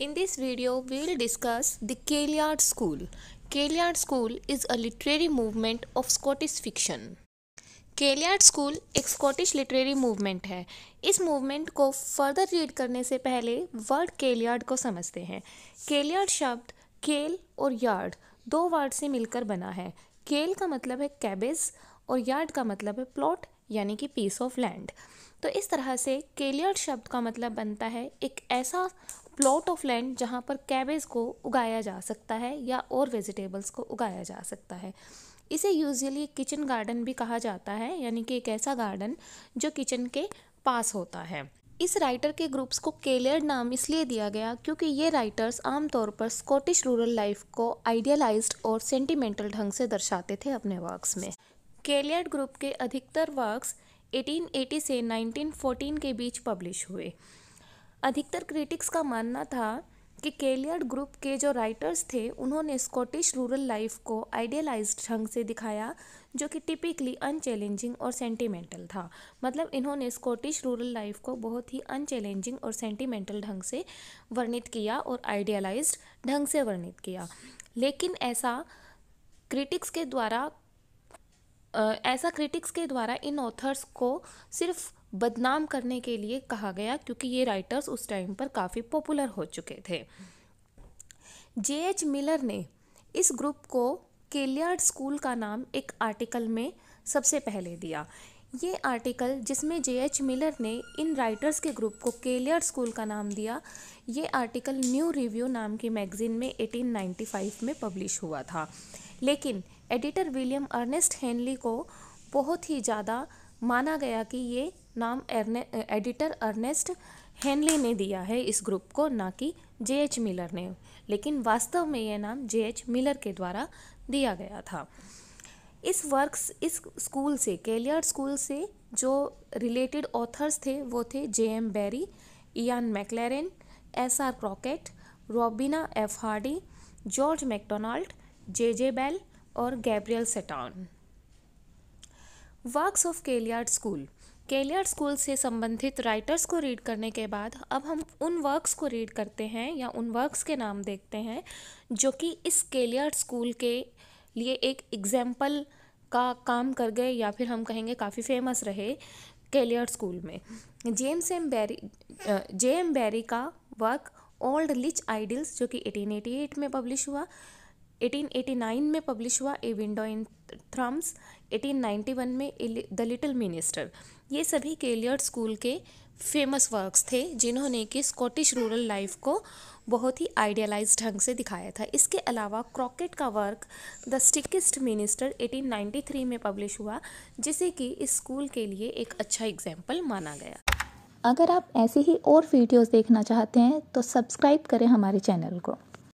In this video, we will discuss the Kailyard School. Kailyard School is a literary movement of Scottish fiction. Kailyard school एक Scottish literary movement है इस movement को further read करने से पहले word केलियार्ड को समझते हैं केलियार्ड शब्द केल और यार्ड दो वर्ड से मिलकर बना है केल का मतलब है कैबेज और यार्ड का मतलब है प्लॉट यानी कि पीस ऑफ लैंड तो इस तरह से केलियाड शब्द का मतलब बनता है एक ऐसा प्लॉट ऑफ लैंड जहाँ पर कैबेज को उगाया जा सकता है या और वेजिटेबल्स को उगाया जा सकता है इसे यूजुअली किचन गार्डन भी कहा जाता है यानी कि एक ऐसा गार्डन जो किचन के पास होता है इस राइटर के ग्रुप्स को केलियर नाम इसलिए दिया गया क्योंकि ये राइटर्स आमतौर पर स्कॉटिश रूरल लाइफ को आइडियलाइज और सेंटिमेंटल ढंग से दर्शाते थे अपने वर्क्स में केलियर ग्रुप के अधिकतर वर्क्स 1880 से 1914 के बीच पब्लिश हुए अधिकतर क्रिटिक्स का मानना था कि केलियड ग्रुप के जो राइटर्स थे उन्होंने स्कॉटिश रूरल लाइफ को आइडियलाइज ढंग से दिखाया जो कि टिपिकली अनचैलेंजिंग और सेंटिमेंटल था मतलब इन्होंने स्कॉटिश रूरल लाइफ को बहुत ही अनचैलेंजिंग और सेंटिमेंटल ढंग से वर्णित किया और आइडियलाइज ढंग से वर्णित किया लेकिन ऐसा क्रिटिक्स के द्वारा ऐसा क्रिटिक्स के द्वारा इन ऑथर्स को सिर्फ बदनाम करने के लिए कहा गया क्योंकि ये राइटर्स उस टाइम पर काफ़ी पॉपुलर हो चुके थे जे एच मिलर ने इस ग्रुप को केलियार्ड स्कूल का नाम एक आर्टिकल में सबसे पहले दिया ये आर्टिकल जिसमें जे एच मिलर ने इन राइटर्स के ग्रुप को केलियर्ड स्कूल का नाम दिया ये आर्टिकल न्यू रिव्यू नाम की मैगज़ीन में 1895 में पब्लिश हुआ था लेकिन एडिटर विलियम अर्नेस्ट हेनली को बहुत ही ज़्यादा माना गया कि ये नाम एडिटर अर्नेस्ट हेनली ने दिया है इस ग्रुप को ना कि जे एच मिलर ने लेकिन वास्तव में यह नाम जे एच मिलर के द्वारा दिया गया था इस वर्क्स इस स्कूल से केलियर्ड स्कूल से जो रिलेटेड ऑथर्स थे वो थे J M Barrie Ian Maclaren S R Crockett Robina F Hardy George MacDonald J J Bell और Gabriel Setoun works of Kailyard school Kailyard school से संबंधित राइटर्स को रीड करने के बाद अब हम उन वर्क्स को रीड करते हैं या उन वर्क्स के नाम देखते हैं जो कि इस केलियर स्कूल के लिए एक एग्जाम्पल का काम कर गए या फिर हम कहेंगे काफ़ी फेमस रहे केलियर स्कूल में James M Barrie J M Barrie का वर्क ओल्ड लिच आइडल्स जो कि 1888 में पब्लिश हुआ 1889 में पब्लिश हुआ ए विंडो इन थ्रम्स 1891 में द लिटिल मिनिस्टर ये सभी केलियर्ड स्कूल के फेमस वर्क्स थे जिन्होंने कि स्कॉटिश रूरल लाइफ को बहुत ही आइडियलाइज ढंग से दिखाया था इसके अलावा क्रॉकेट का वर्क द स्टिकेस्ट मिनिस्टर 1893 में पब्लिश हुआ जिसे कि इस स्कूल के लिए एक अच्छा एग्जाम्पल माना गया अगर आप ऐसे ही और वीडियोस देखना चाहते हैं तो सब्सक्राइब करें हमारे चैनल को